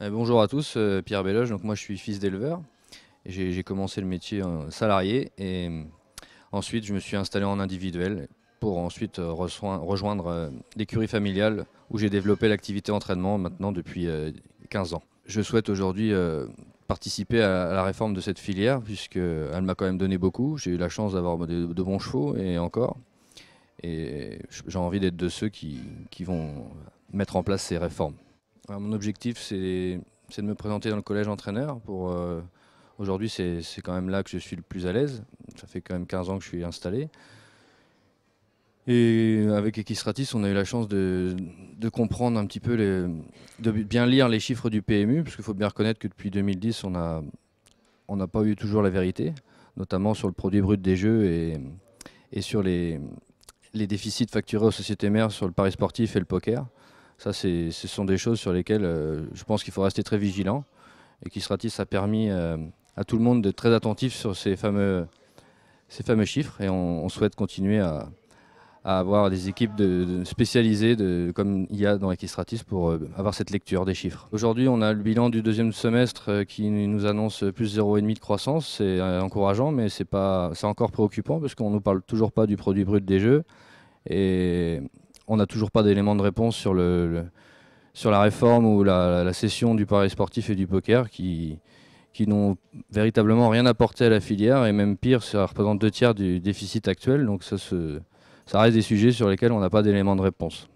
Euh, bonjour à tous, euh, Pierre Belloge. donc moi je suis fils d'éleveur. J'ai commencé le métier salarié et euh, ensuite je me suis installé en individuel pour ensuite rejoindre l'écurie familiale où j'ai développé l'activité entraînement maintenant depuis 15 ans. Je souhaite aujourd'hui participer à la réforme de cette filière puisqu'elle m'a quand même donné beaucoup. J'ai eu la chance d'avoir de bons chevaux et encore. Et j'ai envie d'être de ceux qui vont mettre en place ces réformes mon objectif, c'est de me présenter dans le collège entraîneur. Euh, aujourd'hui, c'est quand même là que je suis le plus à l'aise. Ça fait quand même 15 ans que je suis installé. Et avec Equistratis, on a eu la chance de, comprendre un petit peu, de bien lire les chiffres du PMU, parce qu'il faut bien reconnaître que depuis 2010, on n'a pas eu toujours la vérité, notamment sur le produit brut des jeux et, sur les, les déficits facturés aux sociétés mères sur le pari sportif et le poker. Ça, ce sont des choses sur lesquelles euh, je pense qu'il faut rester très vigilant et a permis euh, à tout le monde d'être très attentif sur ces fameux, ces fameux chiffres et on, souhaite continuer à, avoir des équipes spécialisées comme il y a dans Equistratis pour euh, avoir cette lecture des chiffres. Aujourd'hui, on a le bilan du deuxième semestre qui nous annonce plus 0,5 de croissance. C'est encourageant, mais c'est encore préoccupant parce qu'on ne nous parle toujours pas du produit brut des jeux. Et on n'a toujours pas d'éléments de réponse sur, le, sur la réforme ou la, cession du pari sportif et du poker qui, qui n'ont véritablement rien apporté à la filière et même pire, ça représente deux tiers du déficit actuel. Donc ça, ça reste des sujets sur lesquels on n'a pas d'éléments de réponse.